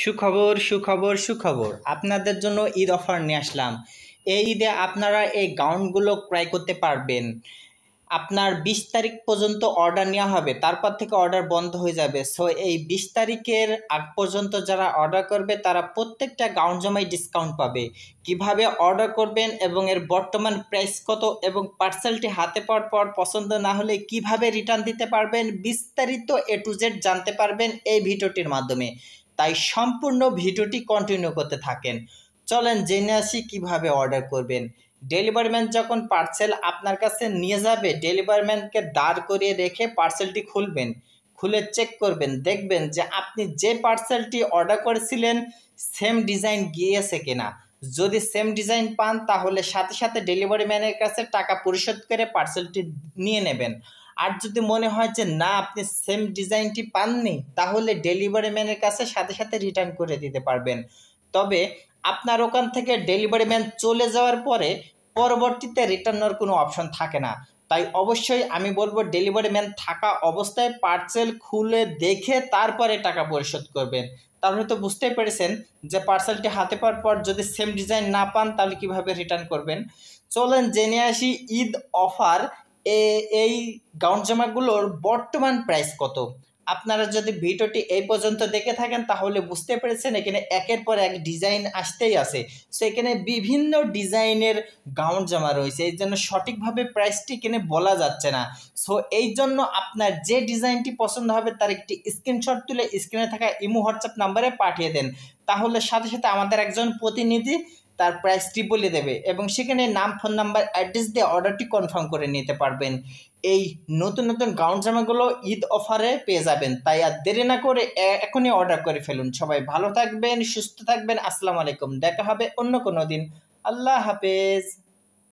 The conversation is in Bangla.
সুখবর সুখবর সুখবর আপনাদের জন্য ঈদ অফার নিয়ে আসলাম এই ঈদে আপনারা এই গাউনগুলো ক্রয় করতে পারবেন আপনার বিশ তারিখ পর্যন্ত অর্ডার নেওয়া হবে তারপর থেকে অর্ডার বন্ধ হয়ে যাবে সো এই বিশ তারিখের আগ পর্যন্ত যারা অর্ডার করবে তারা প্রত্যেকটা গাউন জমাই ডিসকাউন্ট পাবে কিভাবে অর্ডার করবেন এবং এর বর্তমান প্রাইস কত এবং পার্সেলটি হাতে পাওয়ার পর পছন্দ না হলে কিভাবে রিটার্ন দিতে পারবেন বিস্তারিত এ টু জেড জানতে পারবেন এই ভিডিওটির মাধ্যমে তাই সম্পূর্ণ ভিডিওটি কন্টিনিউ করতে থাকেন চলেন জেনে আসি কীভাবে অর্ডার করবেন ডেলিভারি ম্যান যখন পার্সেল আপনার কাছে নিয়ে যাবে ডেলিভারিম্যানকে ম্যানকে দাঁড় করিয়ে রেখে পার্সেলটি খুলবেন খুলে চেক করবেন দেখবেন যে আপনি যে পার্সেলটি অর্ডার করেছিলেন সেম ডিজাইন গিয়েছে কিনা যদি সেম ডিজাইন পান তাহলে সাথে সাথে ডেলিভারি ম্যানের কাছে টাকা পরিশোধ করে পার্সেলটি নিয়ে নেবেন আর যদি মনে হয় যে না আপনি সেম ডিজাইনটি পাননি তাহলে ডেলিভারি ম্যানের কাছে সাথে সাথে রিটার্ন করে দিতে পারবেন তবে আপনার ওখান থেকে ডেলিভারি ম্যান চলে যাওয়ার পরে পরবর্তীতে রিটার্নের কোনো অপশন থাকে না তাই অবশ্যই আমি বলবো ডেলিভারি ম্যান থাকা অবস্থায় পার্সেল খুলে দেখে তারপরে টাকা পরিশোধ করবেন তাহলে তো বুঝতেই পেরেছেন যে পার্সেলটি হাতে পাওয়ার পর যদি সেম ডিজাইন না পান তাহলে কিভাবে রিটার্ন করবেন চলেন জেনে আসি ঈদ অফার এই গাউন জামাগুলোর বর্তমান প্রাইস কত আপনারা যদি ভিডিওটি এই পর্যন্ত দেখে থাকেন তাহলে বুঝতে পেরেছেন এখানে একের পর এক ডিজাইন আসতেই আছে সো এখানে বিভিন্ন ডিজাইনের গাউন জামা রয়েছে এই জন্য সঠিকভাবে প্রাইসটি কিনে বলা যাচ্ছে না সো এই জন্য আপনার যে ডিজাইনটি পছন্দ হবে তার একটি স্ক্রিনশট তুলে স্ক্রিনে থাকা ইমো হোয়াটসঅ্যাপ নাম্বারে পাঠিয়ে দেন তাহলে সাথে সাথে আমাদের একজন প্রতিনিধি তার প্রাইসটি বলে দেবে এবং সেখানে নাম ফোন নাম্বার অ্যাড্রেস দিয়ে অর্ডারটি কনফার্ম করে নিতে পারবেন এই নতুন নতুন গাউন জামাগুলো ঈদ অফারে পেয়ে যাবেন তাই আর দেরি না করে এখনই অর্ডার করে ফেলুন সবাই ভালো থাকবেন সুস্থ থাকবেন আসসালামু আলাইকুম দেখা হবে অন্য কোনো দিন আল্লাহ হাফেজ